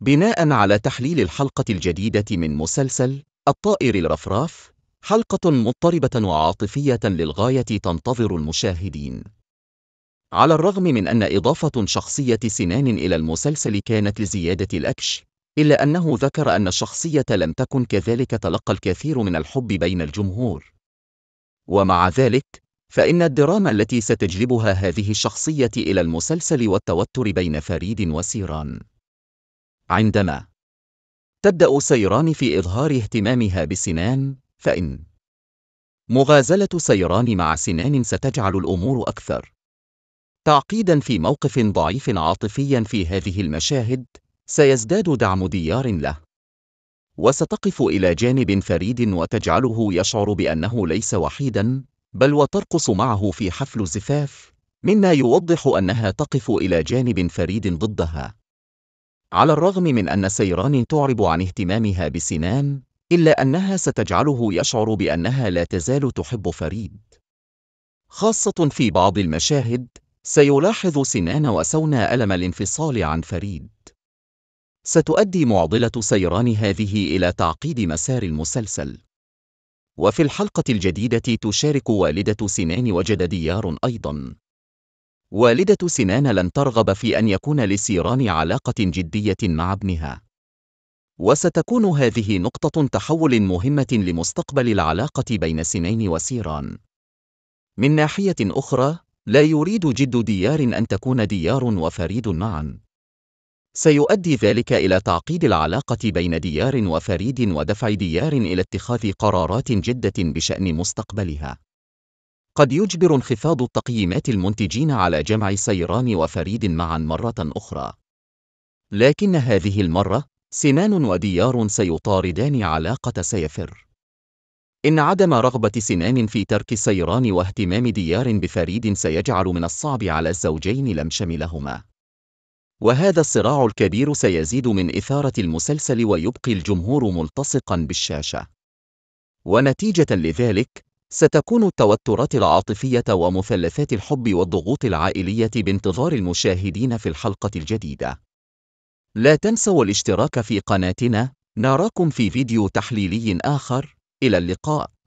بناء على تحليل الحلقة الجديدة من مسلسل الطائر الرفراف حلقة مضطربة وعاطفية للغاية تنتظر المشاهدين على الرغم من أن إضافة شخصية سنان إلى المسلسل كانت لزيادة الأكش إلا أنه ذكر أن الشخصية لم تكن كذلك تلقى الكثير من الحب بين الجمهور ومع ذلك فإن الدراما التي ستجلبها هذه الشخصية إلى المسلسل والتوتر بين فريد وسيران عندما تبدأ سيران في إظهار اهتمامها بسنان فإن مغازلة سيران مع سنان ستجعل الأمور أكثر تعقيدا في موقف ضعيف عاطفيا في هذه المشاهد، سيزداد دعم ديار له. وستقف إلى جانب فريد وتجعله يشعر بأنه ليس وحيدا، بل وترقص معه في حفل الزفاف، مما يوضح أنها تقف إلى جانب فريد ضدها. على الرغم من أن سيران تعرب عن اهتمامها بسنان إلا أنها ستجعله يشعر بأنها لا تزال تحب فريد خاصة في بعض المشاهد سيلاحظ سنان وسونا ألم الانفصال عن فريد ستؤدي معضلة سيران هذه إلى تعقيد مسار المسلسل وفي الحلقة الجديدة تشارك والدة سنان وجد ديار أيضا والدة سنان لن ترغب في أن يكون لسيران علاقة جدية مع ابنها. وستكون هذه نقطة تحول مهمة لمستقبل العلاقة بين سنين وسيران. من ناحية أخرى، لا يريد جد ديار أن تكون ديار وفريد معًا. سيؤدي ذلك إلى تعقيد العلاقة بين ديار وفريد ودفع ديار إلى اتخاذ قرارات جدة بشأن مستقبلها. قد يجبر انخفاض التقييمات المنتجين على جمع سيران وفريد معا مرة أخرى. لكن هذه المرة، سنان وديار سيطاردان علاقة سيفر. إن عدم رغبة سنان في ترك سيران واهتمام ديار بفريد سيجعل من الصعب على الزوجين لم شملهما. وهذا الصراع الكبير سيزيد من إثارة المسلسل ويبقي الجمهور ملتصقا بالشاشة. ونتيجة لذلك، ستكون التوترات العاطفية ومثلثات الحب والضغوط العائلية بانتظار المشاهدين في الحلقة الجديدة. لا تنسوا الاشتراك في قناتنا، نراكم في فيديو تحليلي آخر، إلى اللقاء.